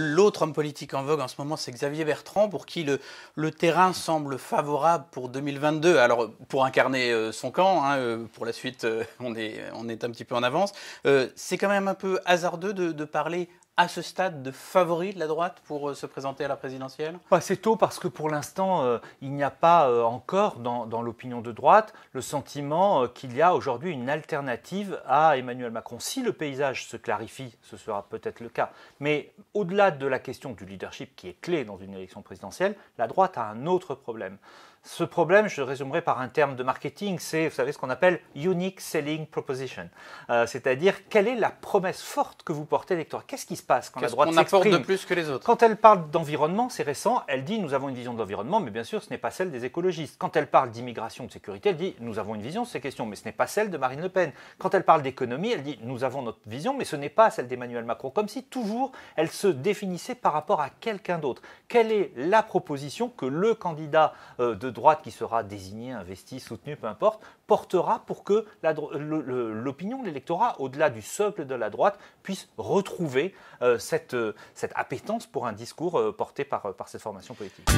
L'autre homme politique en vogue en ce moment, c'est Xavier Bertrand, pour qui le, terrain semble favorable pour 2022. Alors, pour incarner euh, son camp, hein, euh, pour la suite, euh, on est, on est un petit peu en avance. c'est quand même un peu hasardeux de parler à ce stade de favori de la droite pour euh, se présenter à la présidentielle Pas bah, assez tôt parce que pour l'instant, euh, il n'y a pas euh, encore dans, l'opinion de droite le sentiment qu'il y a aujourd'hui une alternative à Emmanuel Macron. Si le paysage se clarifie, ce sera peut-être le cas. Mais au-delà de la question du leadership qui est clé dans une élection présidentielle, la droite a un autre problème. Ce problème, je résumerai par un terme de marketing, c'est, vous savez, ce qu'on appelle unique selling proposition. Euh, c'est-à-dire, quelle est la promesse forte que vous portez l'électorat Qu'est-ce qui se passe quand la droite s'exprime de plus que les autres Quand elle parle d'environnement, c'est récent, elle dit nous avons une vision de l'environnement, mais bien sûr, ce n'est pas celle des écologistes. Quand elle parle d'immigration, de sécurité, elle dit nous avons une vision de ces questions, mais ce n'est pas celle de Marine Le Pen. Quand elle parle d'économie, elle dit nous avons notre vision, mais ce n'est pas celle d'Emmanuel Macron. Comme si toujours elle se définissait par rapport à quelqu'un d'autre. Quelle est la proposition que le candidat euh, de droite qui sera désignée, investi, soutenu, peu importe, portera pour que l'opinion de l'électorat, au-delà du socle de la droite, puisse retrouver euh, euh, cette, appétence pour un discours euh, porté par, par cette formation politique.